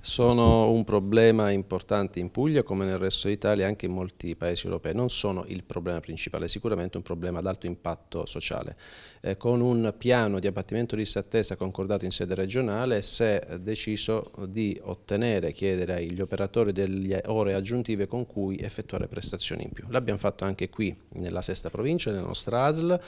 sono un problema importante in Puglia come nel resto d'Italia e anche in molti paesi europei, non sono il problema principale, è sicuramente un problema ad alto impatto sociale. Eh, con un piano di abbattimento di lista attesa concordato in sede regionale si è deciso di ottenere, chiedere agli operatori delle ore aggiuntive con cui effettuare prestazioni in più. L'abbiamo fatto anche qui nella sesta provincia, nella nostra ASL,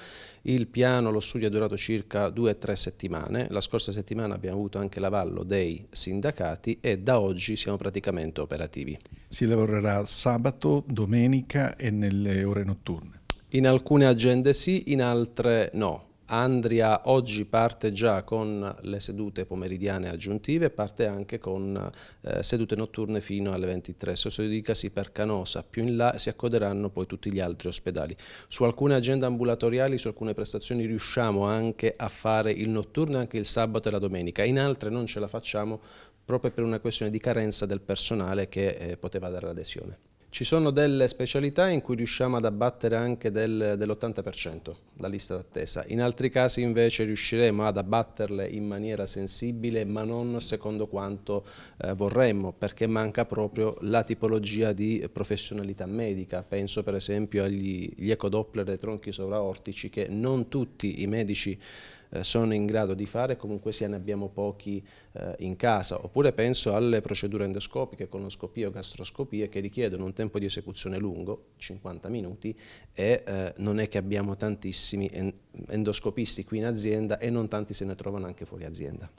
il piano, lo studio è durato circa due o tre settimane, la scorsa settimana abbiamo avuto anche l'avallo dei sindacati e da oggi siamo praticamente operativi. Si lavorerà sabato, domenica e nelle ore notturne? In alcune agende sì, in altre no. Andria oggi parte già con le sedute pomeridiane aggiuntive, parte anche con eh, sedute notturne fino alle 23. Sosodicasi per Canosa, più in là si accoderanno poi tutti gli altri ospedali. Su alcune agende ambulatoriali, su alcune prestazioni riusciamo anche a fare il notturno, anche il sabato e la domenica, in altre non ce la facciamo proprio per una questione di carenza del personale che eh, poteva dare l'adesione. Ci sono delle specialità in cui riusciamo ad abbattere anche del, dell'80% la lista d'attesa, in altri casi invece riusciremo ad abbatterle in maniera sensibile ma non secondo quanto eh, vorremmo perché manca proprio la tipologia di professionalità medica, penso per esempio agli ecodoppler dei tronchi sovraortici che non tutti i medici eh, sono in grado di fare, comunque sia ne abbiamo pochi eh, in casa. Oppure penso alle procedure endoscopiche, conoscopie o gastroscopie che richiedono un tempo di esecuzione lungo, 50 minuti, e eh, non è che abbiamo tantissimi endoscopisti qui in azienda e non tanti se ne trovano anche fuori azienda.